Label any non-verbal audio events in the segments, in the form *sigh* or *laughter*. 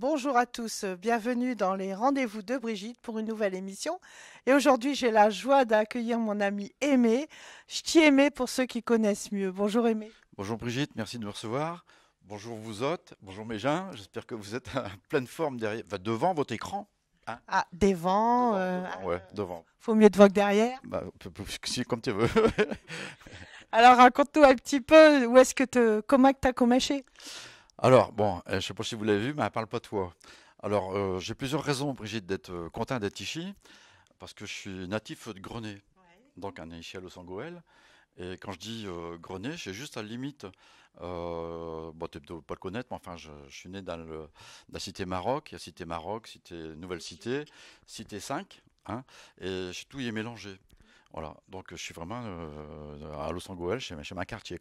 Bonjour à tous, bienvenue dans les rendez-vous de Brigitte pour une nouvelle émission. Et aujourd'hui, j'ai la joie d'accueillir mon ami Aimé, Ch'ti Aimé pour ceux qui connaissent mieux. Bonjour Aimé. Bonjour Brigitte, merci de me recevoir. Bonjour vous autres, bonjour gens. j'espère que vous êtes en pleine forme derrière, devant votre écran. Hein. ah, devant. devant, euh, devant ah. ouais, devant. Faut mieux devant que derrière. Bah, *laughs* comme tu veux. Alors raconte-nous un petit peu où est-ce que te, comment tu as commaché alors, bon, euh, je ne sais pas si vous l'avez vu, mais parle pas de toi. Alors, euh, j'ai plusieurs raisons, Brigitte, d'être euh, content d'être ici, parce que je suis natif de Grenay, donc un initial au à Et quand je dis Grenay, je j'ai juste à la limite, bon, tu ne pas le connaître, mais enfin, je, suis né dans, la cité Maroc, il cité Maroc, cité Nouvelle Cité, cité 5, hein, et tout y est mélangé. Voilà, donc je suis vraiment euh, à Los Angeles, chez, chez ma quartier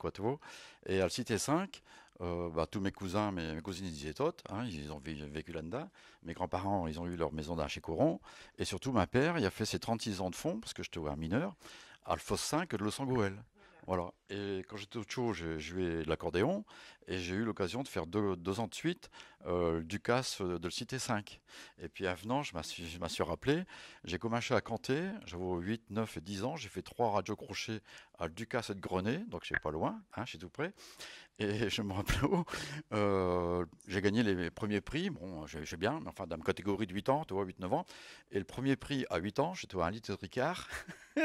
Et à la Cité 5, euh, bah, tous mes cousins, mes, cousines, ils étaient hein, ils ont vécu là Mes grands-parents, ils ont eu leur maison d'un chez Coron. Et surtout, ma père, il a fait ses 36 ans de fond, parce que je te vois un mineur, à le 5 de Los Angeles. Voilà. Et quand j'étais au chaud, je, jouais de l'accordéon et j'ai eu l'occasion de faire deux, ans de suite euh, Ducasse euh, de le Cité 5. Et puis à Venant, je m'en suis, rappelé, j'ai commencé à canter, j'avais 8, 9 et 10 ans, j'ai fait trois radios crochets à Ducasse et de Grenay, donc je pas loin, hein, je suis tout près. Et *laughs* je me rappelle où euh, j'ai gagné les premiers prix, bon, j'ai bien, mais enfin dans catégorie de 8 ans, tu vois, 8-9 ans. Et le premier prix à 8 ans, j'étais à un litre de Ricard. *laughs*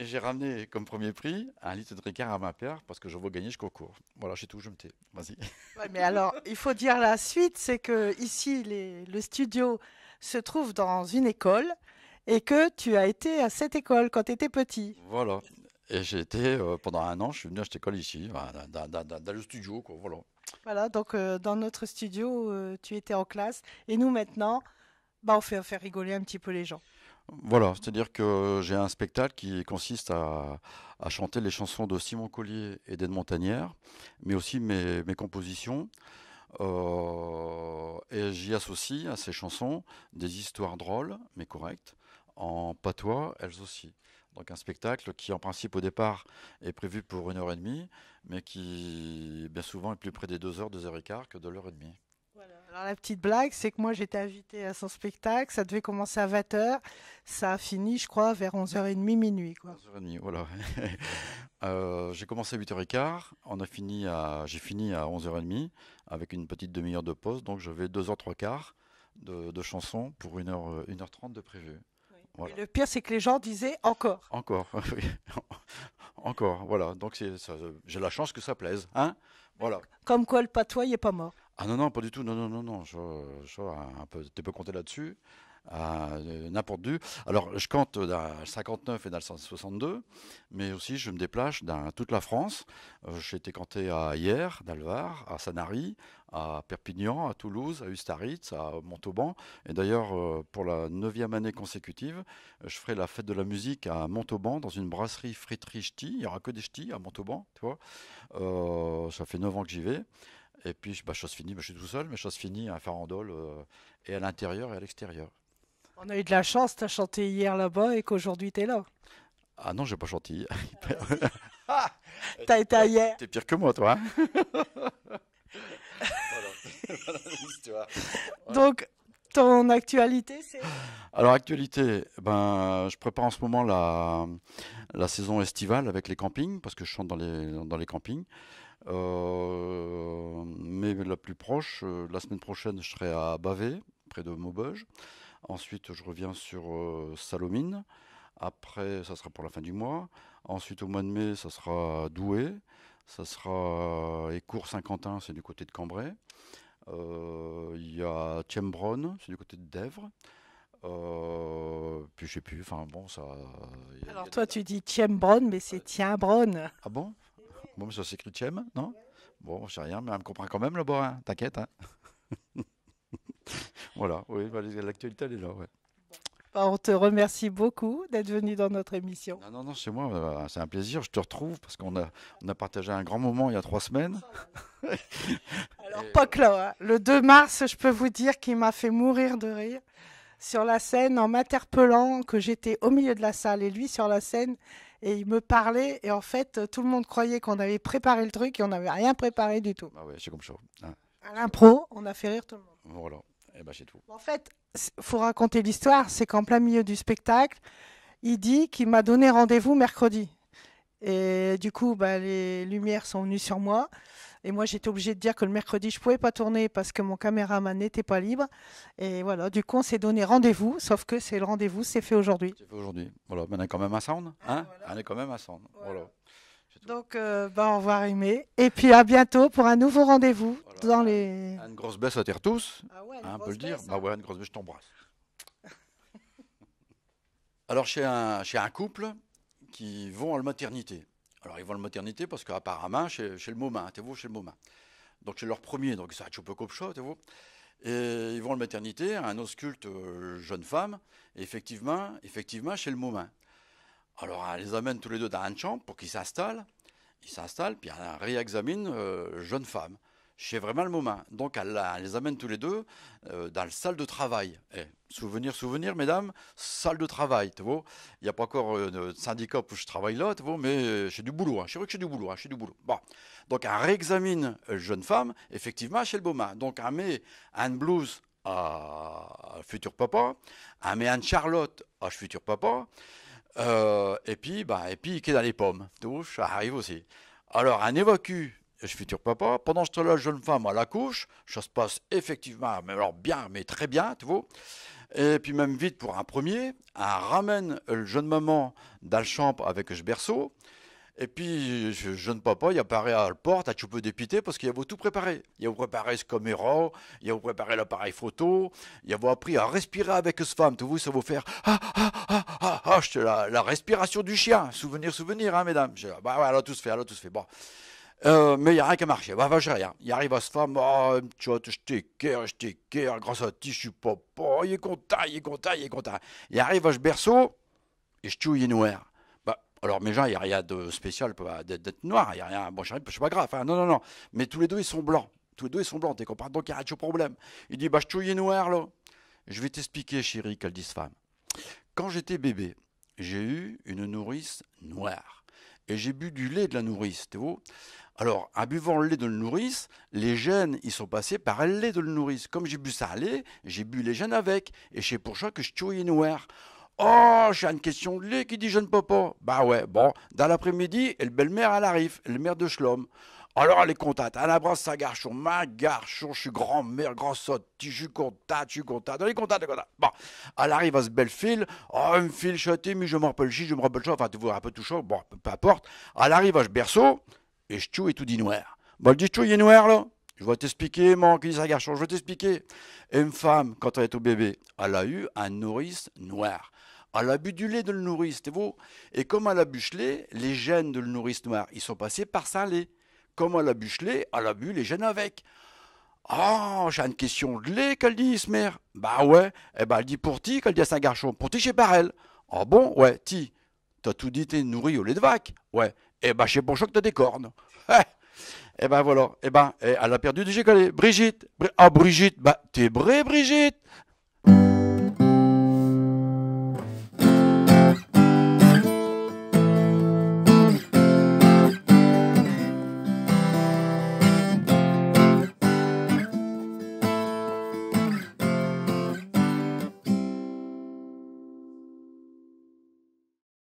j'ai ramené comme premier prix un litre de Ricard à ma père parce que je veux gagner ce concours. Voilà, j'ai tout, je me tais mais alors, il faut dire la suite, c'est que ici, le studio se trouve dans une école et que tu as été à cette école quand tu étais petit. Voilà. Et j'ai été, euh, pendant un an, je suis venu à cette école ici, dans, le studio, quoi, voilà. Voilà, donc euh, dans notre studio, euh, tu étais en classe. Et nous, maintenant, bah, on, fait, on fait rigoler un petit peu les gens. Voilà, c'est-à-dire que j'ai un spectacle qui consiste à, chanter les chansons de Simon Collier et d'Edmond Montagnère, mais aussi mes, compositions. Euh, et j'y associe à ces chansons des histoires drôles, mais correctes, en patois, elles aussi. Donc un spectacle qui en principe au départ est prévu pour une heure et demie, mais qui bien souvent est plus près des deux heures, deux heures et quart que de l'heure et demie. Alors la petite blague, c'est que moi j'étais invitée à son spectacle, ça devait commencer à 20h, ça a fini je crois vers 11h30 minuit. Quoi. 11h30, voilà. *laughs* Euh, j'ai commencé à 8h15, on a fini à, j'ai fini à 11h30 avec une petite demi-heure de pause, donc j'avais 2h quarts de, de chansons pour 1h, euh, 1h30 de prévu. Et le pire, c'est que les gens disaient encore. Encore, *laughs* oui. encore, voilà. Donc euh, j'ai la chance que ça plaise. Hein voilà. Comme quoi le patois, n'est pas mort. Ah non, non, pas du tout. Non, non, non, non. Je, un peu, tu peux compter là-dessus. Ah, euh, n'importe où. Alors, je compte dans le 59 et dans le 62, mais aussi je me déplace dans toute la France. Euh, j'ai été canté à Hier, d'Alvar, à Sanary, à Perpignan, à Toulouse, à Ustaritz, à Montauban. Et d'ailleurs, euh, pour la neuvième année consécutive, je ferai la fête de la musique à Montauban, dans une brasserie friterie ch'ti. Il n'y aura que des ch'tis à Montauban, tu vois. ça fait neuf ans que j'y vais. Et puis, bah, chose finie, bah, je suis tout seul, mais chose finie, un farandole, euh, et à l'intérieur et à l'extérieur. On a eu de la chance, tu as chanté hier là-bas et qu'aujourd'hui tu es là. Ah non, j'ai pas chanté hier. ah, *laughs* bah, *laughs* t'as été T'es pire que moi, toi. Hein. *laughs* Donc, ton actualité, c'est Alors, actualité, ben, je prépare en ce moment la, la saison estivale avec les campings, parce que je chante dans les, dans les campings. Euh, mais la plus proche, euh, la semaine prochaine, je serai à Bavé, près de Maubeuge. Ensuite, je reviens sur euh, Salomine. Après, ça sera pour la fin du mois. Ensuite, au mois de mai, ça sera Douai. Ça sera Écourt Saint-Quentin, c'est du côté de Cambrai. Il y a Tiembronne, c'est du côté de Dèvres. puis je sais plus, enfin bon, ça. Alors toi, tu dis Tiembronne, mais c'est Tiembronne. Ah bon Bon, mais ça s'écrit non Bon, je sais rien, mais elle me comprend quand même, le bas t'inquiète. Hein. *laughs* voilà, oui, bah, l'actualité, elle est là, On te remercie beaucoup d'être venu dans notre émission. Non, non, c'est moi, bah, c'est un plaisir. Je te retrouve parce qu'on a, on a partagé un grand moment il y a trois semaines. *laughs* Alors, pas que hein. là, le 2 mars, je peux vous dire qu'il m'a fait mourir de rire sur la scène en m'interpellant que j'étais au milieu de la salle et lui sur la scène et il me parlait et en fait euh, tout le monde croyait qu'on avait préparé le truc et on n'avait rien préparé du tout. Ah c'est comme hein. À l'impro, on a fait rire tout le monde. Voilà, et eh ben, tout. En fait, faut raconter l'histoire, c'est qu'en plein milieu du spectacle, il dit qu'il m'a donné rendez-vous mercredi. Et du coup, bah, les lumières sont venues sur moi. Et moi, j'étais obligée de dire que le mercredi, je ne pouvais pas tourner parce que mon caméraman n'était pas libre. Et voilà, du coup, on s'est donné rendez-vous, sauf que c'est le rendez-vous, c'est fait aujourd'hui. C'est fait aujourd'hui. Voilà, mais on est quand même à Sound. Ah, hein On est quand même à Voilà. Donc, euh, bah, au revoir, Aimé. Et puis, à bientôt pour un nouveau rendez-vous dans bah, les. Une grosse baisse à terre tous. Ah ouais, hein, on peut le dire. Bah hein. une grosse baisse, je t'embrasse. *laughs* Alors, chez un couple, qui vont à la maternité. Alors ils vont à maternité parce qu'apparemment, chez, chez le moment, tu vous, chez le moment. Donc chez leur premier, donc ça a peu tu vois. Et ils vont à la maternité, un ausculte euh, jeune femme, effectivement, effectivement, chez le moment. Alors elle les amène tous les deux dans un champ pour qu'ils s'installent. Ils s'installent, puis elle réexamine euh, jeune femme chez vraiment le moment. Donc elle, les amène tous les deux euh, dans la salle de travail. Eh, souvenir, souvenir, mesdames, salle de travail, tu vois. Il n'y a pas encore euh, de syndicat où je travaille là, tu vois, mais euh, j'ai du boulot, hein. je que j'ai du boulot, hein, j'ai du boulot. Donc elle réexamine jeune femme, effectivement, chez le main. Donc elle met Anne Blues à futur papa, elle met Anne Charlotte à futur papa, et puis, bah, et puis, qui est dans les pommes, touche ça arrive aussi. Alors, un évacue je futur papa. Pendant ce temps-là, jeune femme à la couche, ça se passe effectivement, mais alors bien, mais très bien, tu vois. Et puis même vite pour un premier, un ramène le jeune maman dans le champ avec ce berceau. Et puis, je, jeune papa, il apparaît à la porte, à tu peux dépiter parce qu'il a tout préparé. Il a préparé ce caméra, il a préparé l'appareil photo, il a appris à respirer avec ce femme. Tout vous, ça vous faire ah, ah, ah, ah, ah, ah la, la respiration du chien. Souvenir, souvenir, hein, mesdames. bah, ouais, elle a tout fait, elle a tout fait. Bon. Euh, mais il n'y a rien qui a marché. Bah, enfin, je rien. Il arrive à ce femme, tu vois, je t'écœure, je t'écœure, grâce à ti, je suis papa, il est content, il est content, il est content. Il arrive à ce berceau, et je tue, il est noir. Bah, alors, mes gens, il n'y a rien de spécial d'être noir, il n'y a rien, bon, je suis pas grave, hein. non, non, non. Mais tous les deux, ils sont blancs. Tous les deux, ils sont blancs, t'es comprends Donc, il n'y a rien de problème. Il dit, bah, je tue, il est noir, là. Je vais t'expliquer, chérie, qu'elle dit ce femme. Quand j'étais bébé, j'ai eu une nourrice noire et j'ai bu du lait de la nourrice, tu vois. Alors, en buvant le lait de la nourrice, les gènes, ils sont passés par le lait de la nourrice. Comme j'ai bu ça à lait, j'ai bu les gènes avec, et c'est pour ça que je suis noir. Oh, j'ai une question de lait qui dit jeune papa. Bah ouais, bon, dans l'après-midi, le belle-mère, la arrive, le maire de Schlom. Alors elle est contente, elle embrasse sa garçon, ma garçon, je suis grand-mère, grand sotte je suis contente, je suis contente, elle est contente, elle est contente. Bon, elle arrive à ce bel fil, oh, un fil chaté, mais je me rappelle chi, je me rappelle ça, enfin, tu vois, un peu tout chaud. bon, peu importe. Elle arrive à ce berceau, et je tue et tout dit noir. Bon, elle dit, il est noir, là. Je vais t'expliquer, mon qui dit sa garçon, je vais t'expliquer. Une femme, quand elle est au bébé, elle a eu un nourrice noir. Elle a bu du lait de le nourrice, tu vois. Et comme elle a bu le lait, les gènes de le nourrice noir, ils sont passés par ça lait. Comment à la le lait, à la bu les jeunes avec. oh, j'ai une question de lait qu'elle dit, Ismer. Bah ouais, eh ben elle dit pour ti qu'elle dit à Saint-Garchon. Pour ti chez Barel. Ah oh bon, ouais, ti. T'as tout dit, t'es nourri au lait de vac. Ouais. Eh ben chez Bonchoc, t'as des cornes. Eh. eh ben voilà. Eh ben, eh, elle a perdu du gécolé. Brigitte. Ah, Brigitte. Bah, t'es bré, Brigitte.